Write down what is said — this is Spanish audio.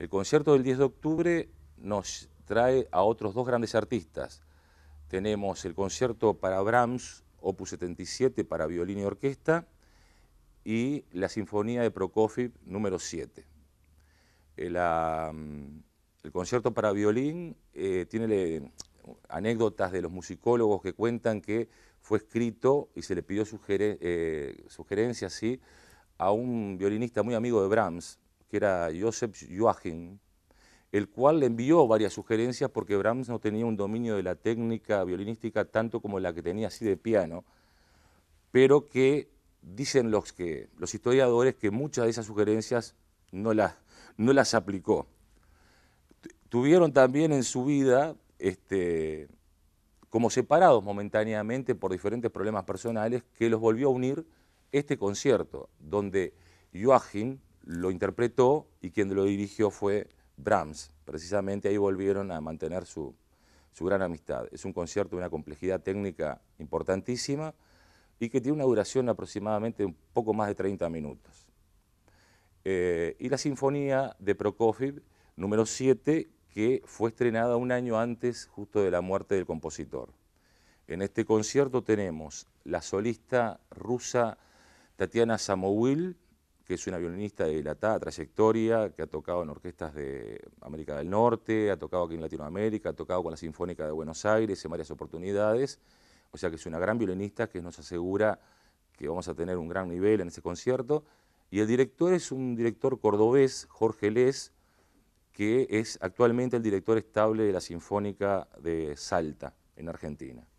El concierto del 10 de octubre nos trae a otros dos grandes artistas. Tenemos el concierto para Brahms, opus 77 para violín y orquesta, y la Sinfonía de Prokofiev número 7. El, concierto para violín eh, tiene anécdotas de los musicólogos que cuentan que fue escrito y se le pidió eh, sugerencias a un violinista muy amigo de Brahms, que era Joseph Joachim, el cual le envió varias sugerencias porque Brahms no tenía un dominio de la técnica violinística tanto como la que tenía así de piano, pero que dicen los, que, los historiadores que muchas de esas sugerencias no las, no las aplicó. Tuvieron también en su vida este, como separados momentáneamente por diferentes problemas personales que los volvió a unir este concierto, donde Joachim lo interpretó y quien lo dirigió fue Brahms. Precisamente ahí volvieron a mantener su, gran amistad. Es un concierto de una complejidad técnica importantísima y que tiene una duración aproximadamente un poco más de 30 minutos. Eh, y la Sinfonía de Prokofiev, número 7, que fue estrenada un año antes justo de la muerte del compositor. En este concierto tenemos la solista rusa Tatiana Samowil, que es una violinista de dilatada trayectoria, que ha tocado en orquestas de América del Norte, ha tocado aquí en Latinoamérica, ha tocado con la Sinfónica de Buenos Aires en varias oportunidades. O sea que es una gran violinista que nos asegura que vamos a tener un gran nivel en ese concierto. Y el director es un director cordobés, Jorge Les, que es actualmente el director estable de la Sinfónica de Salta, en Argentina.